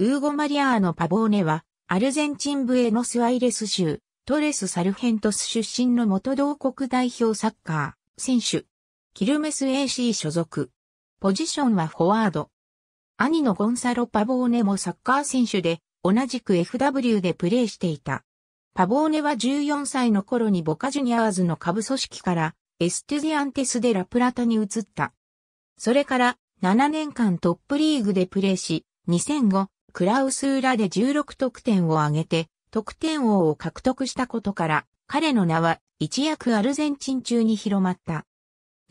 ウーゴ・マリアーノ・パボーネは、アルゼンチンブエノスアイレス州、トレス・サルヘントス出身の元同国代表サッカー、選手。キルメス AC 所属。ポジションはフォワード。兄のゴンサロ・パボーネもサッカー選手で、同じく FW でプレーしていた。パボーネは14歳の頃にボカジュニアーズの下部組織からエステディアンテス・デ・ラ・プラタに移った。それから7年間トップリーグでプレーし、2005クラウス裏で16得点を挙げて、得点王を獲得したことから、彼の名は一躍アルゼンチン中に広まった。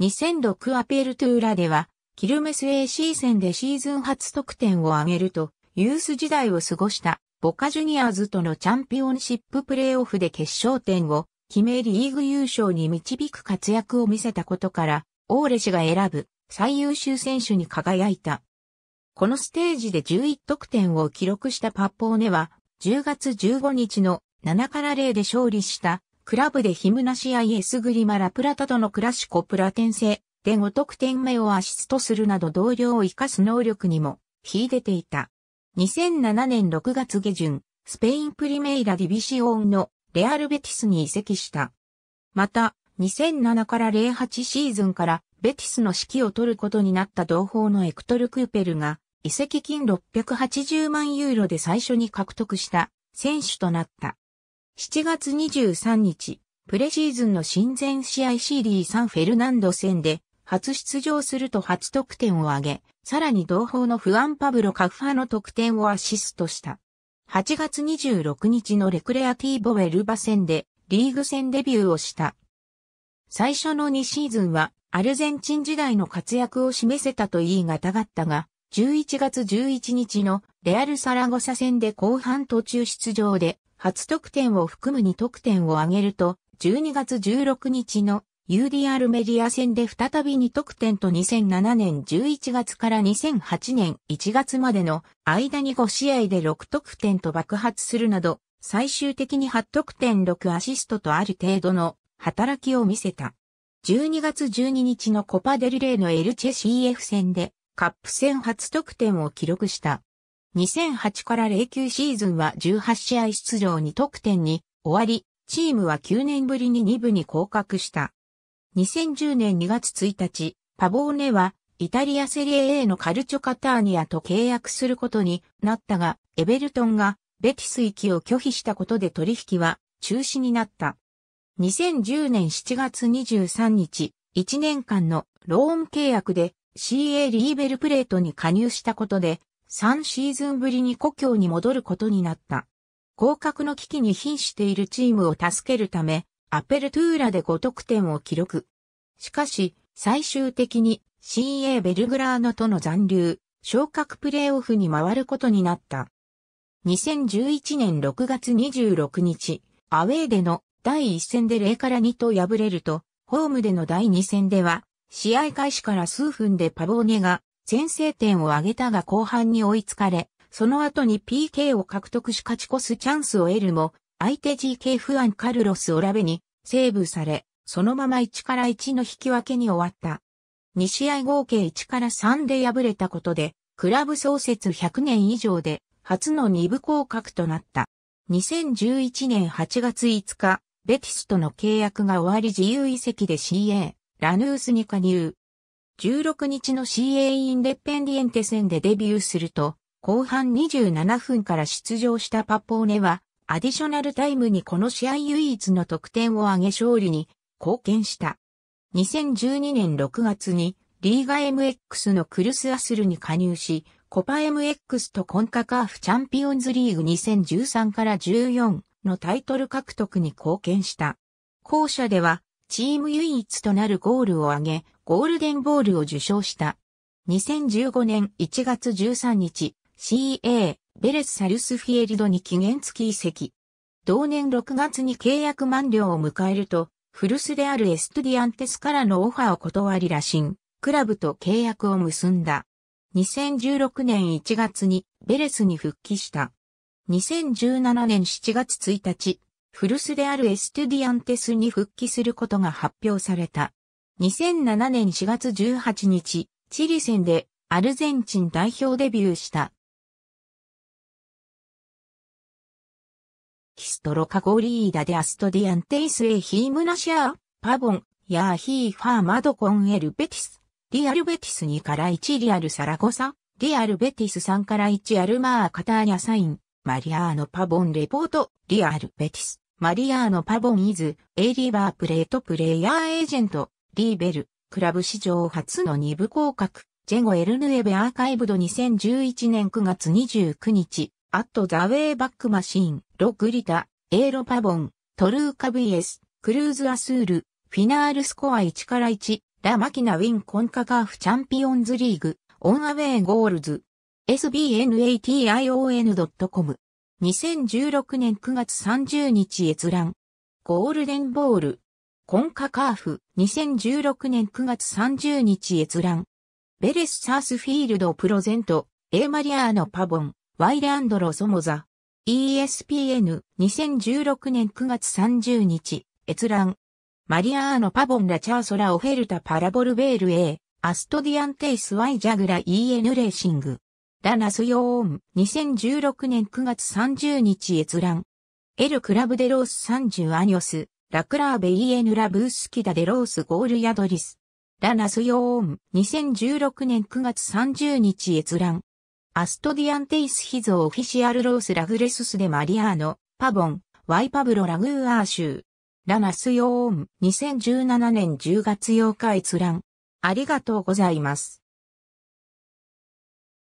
2006アペルトゥーラでは、キルメス AC 戦でシーズン初得点を挙げると、ユース時代を過ごしたボカジュニアーズとのチャンピオンシッププレーオフで決勝点を決めリーグ優勝に導く活躍を見せたことから、オーレ氏が選ぶ最優秀選手に輝いた。このステージで11得点を記録したパッポーネは、10月15日の7から0で勝利した、クラブでヒムナシアイエスグリマラプラタとのクラシコプラテンセで5得点目をアシストするなど同僚を活かす能力にも、秀でていた。2007年6月下旬、スペインプリメイラディビシオンのレアルベティスに移籍した。また、2007から08シーズンからベティスの指揮を取ることになった同胞のエクトル・クーペルが移籍金680万ユーロで最初に獲得した選手となった。7月23日、プレシーズンの親善試合 CD サンフェルナンド戦で初出場すると初得点を挙げ、さらに同胞のフアン・パブロ・カフハの得点をアシストした。8月26日のレクレアティーボ・ウェルバ戦でリーグ戦デビューをした。最初の2シーズンはアルゼンチン時代の活躍を示せたと言い難かったが、11月11日のレアル・サラゴサ戦で後半途中出場で初得点を含む2得点を挙げると、12月16日の UDR メディア戦で再び2得点と2007年11月から2008年1月までの間に5試合で6得点と爆発するなど、最終的に8得点6アシストとある程度の働きを見せた。12月12日のコパデルレイのエルチェ CF 戦でカップ戦初得点を記録した。2008から09シーズンは18試合出場に得点に終わり、チームは9年ぶりに2部に降格した。2010年2月1日、パボーネはイタリアセリエ A のカルチョカターニアと契約することになったが、エベルトンがベティス行きを拒否したことで取引は中止になった。2010年7月23日、1年間のローン契約で CA リーベルプレートに加入したことで、3シーズンぶりに故郷に戻ることになった。降格の危機に瀕しているチームを助けるため、アペルトゥーラで5得点を記録。しかし、最終的に CA ベルグラーノとの残留、昇格プレーオフに回ることになった。2011年6月26日、アウェーでの第1戦で0から2と敗れると、ホームでの第2戦では試合開始から数分でパボーニが先制点を挙げたが後半に追いつかれ、その後に PK を獲得し勝ち越すチャンスを得るも、相手 GK フアンカルロス・オラベにセーブされ、そのまま1から1の引き分けに終わった。2試合合計1から3で敗れたことで、クラブ創設100年以上で初の2部降格となった。2011年8月5日、ベティスとの契約が終わり自由移籍で CA。ラヌースに加入。16日の CA インデペンディエンテ戦でデビューすると、後半27分から出場したパポーネは、アディショナルタイムにこの試合唯一の得点を挙げ勝利に貢献した。2012年6月にリーガ MX のクルスアスルに加入し、コパ MX とコンカカーフチャンピオンズリーグ2013から14のタイトル獲得に貢献した。後者ではチーム唯一となるゴールを挙げ、ゴールデンボールを受賞した。2015年1月13日、CA、ベレス・サルスフィエリドに期限付き移籍。同年6月に契約満了を迎えると、古巣であるエストディアンテスからのオファーを断りらしん、クラブと契約を結んだ。2016年1月にベレスに復帰した。2017年7月1日、古巣であるエストゥディアンテスに復帰することが発表された。2007年4月18日、チリ戦でアルゼンチン代表デビューした。ヒストロカゴリーダでアストディアンテイスエヒームナシアー、パボン、ヤーヒーファーマドコンエルベティス、リアルベティス2から1リアルサラゴサ、リアルベティス3から1アルマーカターニャサイン、マリアーノ・パボンレポート、リアル・ベティス、マリアーノ・パボンイズ、エイ・リバープレートプレイヤーエージェント、リーベル、クラブ史上初の2部降格、ジェゴ・エルヌエベアーカイブド2011年9月29日、アット・ザ・ウェイ・バック・マシーン、ロ・グリタ、エーロ・パボン、トルーカ VS、クルーズ・アスール、フィナールスコア1から1、ラ・マキナ・ウィン・コンカガーフ・チャンピオンズリーグ、オン・アウェイ・ゴールズ、sbnation.com。2016年9月30日閲覧。ゴールデンボール。コンカカーフ。2016年9月30日閲覧。ベレスサースフィールドプロゼント。エーマリアーノパボン。ワイアンドロソモザ。ESPN。2016年9月30日。閲覧。マリアーノパボンラチャーソラオフェルタパラボルベール A。アストディアンテイスワイジャグラ EN レーシング。ラ・ナス・ヨーン、2016年9月30日閲覧。エル・クラブ・デ・ロース・サンジュ・アニョス、ラ・クラーベ・イエヌ・ラ・ブース・キダ・デ・ロース・ゴール・ヤドリス。ラ・ナス・ヨーン、2016年9月30日閲覧。アストディアンテイス・ヒゾ・オフィシアル・ロース・ラグレスス・デ・マリアーノ、パボン、ワイ・パブロ・ラグー・アーシュー。ラ・ナス・ヨーン、2017年10月8日閲覧。ありがとうございます。